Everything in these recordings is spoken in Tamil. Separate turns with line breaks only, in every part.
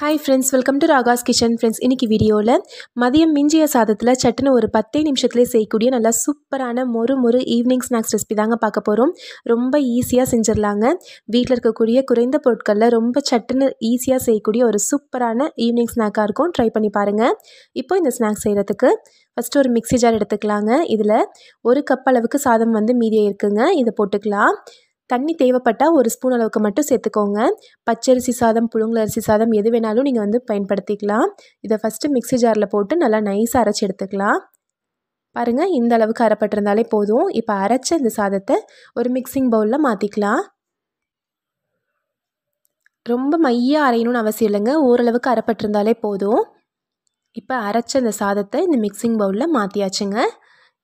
hi friends welcome to Raga's kitchen friends இன்றைக்கி வீடியோவில் மதியம் மிஞ்சிய சாதத்தில் சட்டுன்னு ஒரு பத்தே நிமிஷத்துலேயே செய்யக்கூடிய நல்லா சூப்பரான மொறு மொறு ஈவினிங் ஸ்நாக்ஸ் ரெசிபி தாங்க பார்க்க போகிறோம் ரொம்ப ஈஸியாக செஞ்சிடலாங்க வீட்டில் இருக்கக்கூடிய குறைந்த பொருட்களில் ரொம்ப சட்டுன்னு ஈஸியாக செய்யக்கூடிய ஒரு சூப்பரான ஈவினிங் ஸ்நாக்காக இருக்கும் ட்ரை பண்ணி பாருங்கள் இப்போ இந்த ஸ்நாக்ஸ் செய்கிறதுக்கு ஃபஸ்ட்டு ஒரு மிக்சி ஜார் எடுத்துக்கலாங்க இதில் ஒரு கப் அளவுக்கு சாதம் வந்து மீதியாக இருக்குங்க இதை போட்டுக்கலாம் தண்ணி தேவைப்பட்டால் ஒரு ஸ்பூன் அளவுக்கு மட்டும் சேர்த்துக்கோங்க பச்சரிசி சாதம் புழுங்கலரிசி சாதம் எது வேணாலும் நீங்கள் வந்து பயன்படுத்திக்கலாம் இதை ஃபஸ்ட்டு மிக்ஸி ஜாரில் போட்டு நல்லா நைஸாக அரைச்சி எடுத்துக்கலாம் பாருங்கள் இந்த அளவுக்கு அரைப்பட்டிருந்தாலே போதும் இப்போ அரைச்ச இந்த சாதத்தை ஒரு மிக்சிங் பவுலில் மாற்றிக்கலாம் ரொம்ப மையாக அரையணும்னு அவசியம் இல்லைங்க ஓரளவுக்கு அரைப்பட்டிருந்தாலே போதும் இப்போ அரைச்ச இந்த சாதத்தை இந்த மிக்சிங் பவுலில் மாற்றியாச்சுங்க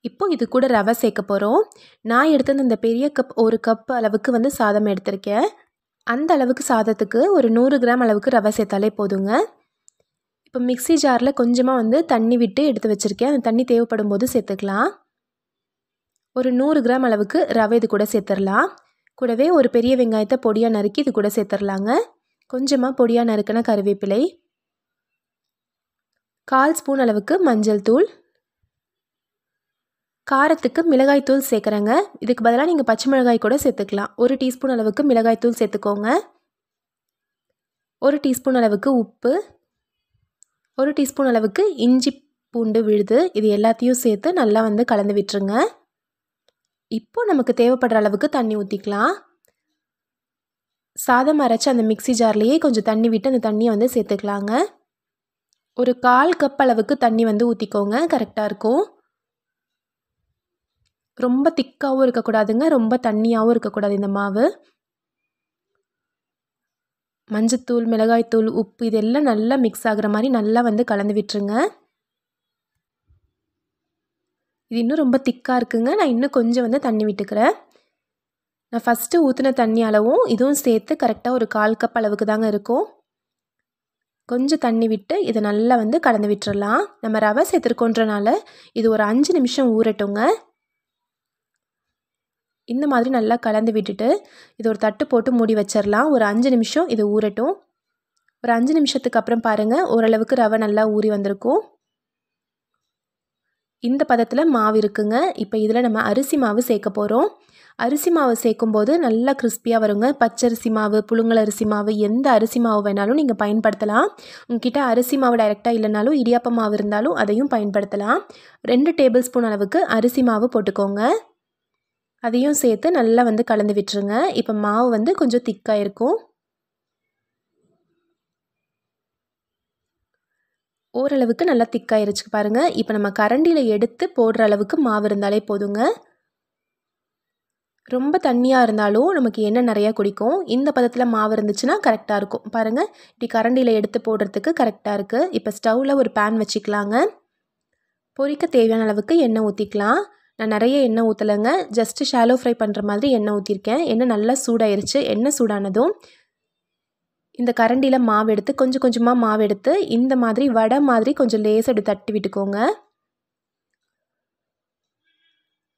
இப்போ இது கூட ரவை சேர்க்க போகிறோம் நான் எடுத்தது இந்த பெரிய கப் ஒரு கப் அளவுக்கு வந்து சாதம் எடுத்திருக்கேன் அந்த அளவுக்கு சாதத்துக்கு ஒரு நூறு கிராம் அளவுக்கு ரவை சேர்த்தாலே போதுங்க இப்போ மிக்சி ஜாரில் கொஞ்சமாக வந்து தண்ணி விட்டு எடுத்து வச்சுருக்கேன் அந்த தண்ணி தேவைப்படும் போது சேர்த்துக்கலாம் ஒரு நூறு கிராம் அளவுக்கு ரவை இது கூட சேர்த்துடலாம் கூடவே ஒரு பெரிய வெங்காயத்தை பொடியாக நறுக்கி இது கூட சேர்த்துடலாங்க கொஞ்சமாக பொடியாக நறுக்கின கருவேப்பிலை கால் ஸ்பூன் அளவுக்கு மஞ்சள் தூள் காரத்துக்கு மிளகாய்த்தூள் சேர்க்குறேங்க இதுக்கு பதிலாக நீங்கள் பச்சை மிளகாய் கூட சேர்த்துக்கலாம் ஒரு டீஸ்பூன் அளவுக்கு மிளகாய்த்தூள் சேர்த்துக்கோங்க ஒரு டீஸ்பூன் அளவுக்கு உப்பு ஒரு டீஸ்பூன் அளவுக்கு இஞ்சி பூண்டு விழுது இது எல்லாத்தையும் சேர்த்து நல்லா வந்து கலந்து விட்டுருங்க இப்போ நமக்கு தேவைப்படுற அளவுக்கு தண்ணி ஊற்றிக்கலாம் சாதம் அரைச்சி அந்த மிக்சி ஜார்லேயே கொஞ்சம் தண்ணி விட்டு அந்த தண்ணியை வந்து சேர்த்துக்கலாங்க ஒரு கால் கப் அளவுக்கு தண்ணி வந்து ஊற்றிக்கோங்க கரெக்டாக இருக்கும் ரொம்ப திக்காகவும் இருக்கக்கூடாதுங்க ரொம்ப தண்ணியாகவும் இருக்கக்கூடாது இந்த மாவு மஞ்சத்தூள் மிளகாய்த்தூள் உப்பு இதெல்லாம் நல்லா மிக்ஸ் ஆகிற மாதிரி நல்லா வந்து கலந்து விட்டுருங்க இது இன்னும் ரொம்ப திக்காக இருக்குங்க நான் இன்னும் கொஞ்சம் வந்து தண்ணி விட்டுக்கிறேன் நான் ஃபஸ்ட்டு ஊற்றின தண்ணி அளவும் இதுவும் சேர்த்து கரெக்டாக ஒரு கால் கப் அளவுக்கு தாங்க இருக்கும் கொஞ்சம் தண்ணி விட்டு இதை நல்லா வந்து கலந்து விட்டுறலாம் நம்ம ரவை சேர்த்துருக்கோன்றனால இது ஒரு அஞ்சு நிமிஷம் ஊறட்டுங்க இந்த மாதிரி நல்லா கலந்து விட்டுட்டு இது ஒரு தட்டு போட்டு மூடி வச்சிடலாம் ஒரு அஞ்சு நிமிஷம் இது ஊறட்டும் ஒரு அஞ்சு நிமிஷத்துக்கு அப்புறம் பாருங்கள் ஓரளவுக்கு ரவை நல்லா ஊறி வந்திருக்கும் இந்த பதத்தில் மாவு இருக்குங்க இப்போ இதில் நம்ம அரிசி மாவு சேர்க்க போகிறோம் அரிசி மாவு சேர்க்கும் போது நல்லா கிறிஸ்பியாக வருங்க பச்சரிசி மாவு புழுங்கல் அரிசி மாவு எந்த அரிசி மாவு வேணாலும் நீங்கள் பயன்படுத்தலாம் உங்ககிட்ட அரிசி மாவு டைரெக்டாக இல்லைனாலும் இடியாப்ப மாவு இருந்தாலும் அதையும் பயன்படுத்தலாம் ரெண்டு டேபிள் ஸ்பூன் அளவுக்கு அரிசி மாவு போட்டுக்கோங்க அதையும் சேர்த்து நல்லா வந்து கலந்து விட்டுருங்க இப்போ மாவு வந்து கொஞ்சம் திக்காக இருக்கும் ஓரளவுக்கு நல்லா திக்காயிருச்சு பாருங்கள் இப்போ நம்ம கரண்டியில் எடுத்து போடுற அளவுக்கு மாவு இருந்தாலே போதுங்க ரொம்ப தண்ணியாக இருந்தாலும் நமக்கு எண்ணெய் நிறையா குடிக்கும் இந்த பதத்தில் மாவு இருந்துச்சுன்னா கரெக்டாக இருக்கும் பாருங்கள் இப்படி கரண்டியில் எடுத்து போடுறதுக்கு கரெக்டாக இருக்குது இப்போ ஸ்டவ்வில் ஒரு பேன் வச்சுக்கலாங்க பொரிக்க தேவையான அளவுக்கு எண்ணெய் ஊற்றிக்கலாம் நான் நிறைய எண்ணெய் ஊற்றலைங்க ஜஸ்ட்டு ஷாலோ ஃப்ரை பண்ணுற மாதிரி எண்ணெய் ஊற்றிருக்கேன் எண்ணெய் நல்லா சூடாயிருச்சு எண்ணெய் சூடானதும் இந்த கரண்டியில் மாவு எடுத்து கொஞ்சம் கொஞ்சமாக மாவு எடுத்து இந்த மாதிரி வடை மாதிரி கொஞ்சம் லேசாக எடுத்து தட்டி விட்டுக்கோங்க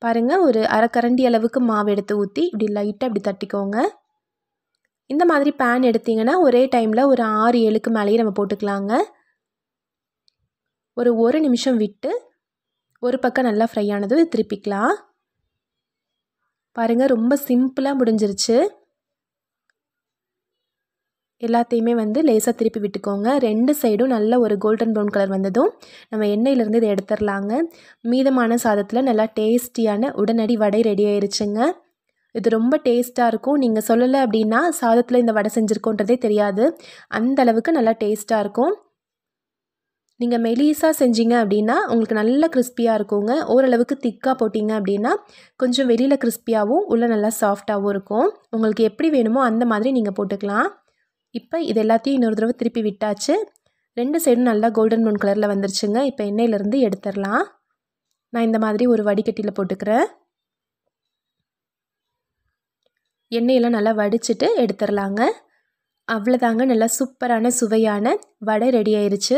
பாருங்கள் ஒரு அரைக்கரண்டி அளவுக்கு மாவு எடுத்து ஊற்றி இப்படி லைட்டாக இப்படி தட்டிக்கோங்க இந்த மாதிரி பேன் எடுத்திங்கன்னா ஒரே டைமில் ஒரு ஆறு ஏழுக்கு மேலேயே நம்ம போட்டுக்கலாங்க ஒரு ஒரு நிமிஷம் விட்டு ஒரு பக்கம் நல்லா ஃப்ரை ஆனது திருப்பிக்கலாம் பாருங்கள் ரொம்ப சிம்பிளாக முடிஞ்சிருச்சு எல்லாத்தையுமே வந்து லேசாக திருப்பி விட்டுக்கோங்க ரெண்டு சைடும் நல்ல ஒரு கோல்டன் ப்ரௌன் கலர் வந்ததும் நம்ம எண்ணெயிலேருந்து இதை எடுத்துடலாங்க மீதமான சாதத்தில் நல்லா டேஸ்டியான உடனடி வடை ரெடி ஆயிருச்சுங்க இது ரொம்ப டேஸ்ட்டாக இருக்கும் நீங்கள் சொல்லலை அப்படின்னா சாதத்தில் இந்த வடை செஞ்சுருக்கோன்றதே தெரியாது அந்த அளவுக்கு நல்லா டேஸ்ட்டாக இருக்கும் நீங்கள் மெலிசாக செஞ்சீங்க அப்படின்னா உங்களுக்கு நல்லா கிறிஸ்பியாக இருக்குங்க ஓரளவுக்கு திக்காக போட்டிங்க அப்படின்னா கொஞ்சம் வெளியில் கிறிஸ்பியாகவும் உள்ளே நல்லா சாஃப்டாகவும் இருக்கும் உங்களுக்கு எப்படி வேணுமோ அந்த மாதிரி நீங்கள் போட்டுக்கலாம் இப்போ இது எல்லாத்தையும் இன்னொரு தடவை திருப்பி விட்டாச்சு ரெண்டு சைடும் நல்லா கோல்டன் ப்ரௌன் கலரில் வந்துருச்சுங்க இப்போ எண்ணெயிலேருந்து எடுத்துடலாம் நான் இந்த மாதிரி ஒரு வடிகட்டியில் போட்டுக்கிறேன் எண்ணெயெல்லாம் நல்லா வடிச்சுட்டு எடுத்துடலாங்க அவ்வளோதாங்க நல்லா சூப்பரான சுவையான வடை ரெடி ஆயிடுச்சு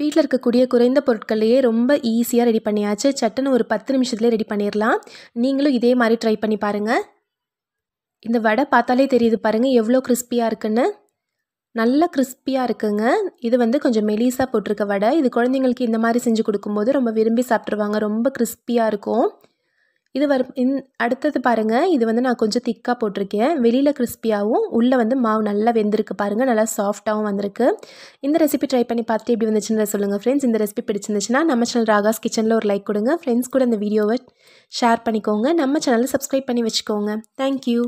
வீட்டில் இருக்கக்கூடிய குறைந்த பொருட்கள்லையே ரொம்ப ஈஸியாக ரெடி பண்ணியாச்சு சட்டுன்னு ஒரு பத்து நிமிஷத்துலேயே ரெடி பண்ணிடலாம் நீங்களும் இதே மாதிரி ட்ரை பண்ணி பாருங்கள் இந்த வடை பார்த்தாலே தெரியுது பாருங்கள் எவ்வளோ கிறிஸ்பியாக இருக்குன்னு நல்லா கிறிஸ்பியாக இருக்குங்க இது வந்து கொஞ்சம் மெலிசாக போட்டிருக்க வடை இது குழந்தைங்களுக்கு இந்த மாதிரி செஞ்சு கொடுக்கும்போது ரொம்ப விரும்பி சாப்பிட்ருவாங்க ரொம்ப கிறிஸ்பியாக இருக்கும் இது வரும் இந் அடுத்தது பாருங்கள் இது வந்து நான் கொஞ்சம் திக்காக போட்டிருக்கேன் வெளியில் கிறிஸ்பியாகவும் உள்ளே வந்து மாவு நல்லா வெந்திருக்கு பாருங்கள் நல்லா சாஃப்டாகவும் வந்திருக்கு இந்த ரெசிபி ட்ரை பண்ணி பார்த்துட்டு எப்படி வந்துச்சுன்னு சொல்லுங்கள் ஃப்ரெண்ட்ஸ் இந்த ரெசிபி பிடிச்சிருந்துச்சுன்னா நம்ம சேனல் ராகாஸ் கிச்சனில் ஒரு லைக் கொடுங்க ஃப்ரெண்ட்ஸ் கூட இந்த வீடியோவை ஷேர் பண்ணிக்கோங்க நம்ம சேனலை சப்ஸ்கிரைப் பண்ணி வச்சுக்கோங்க தேங்க்யூ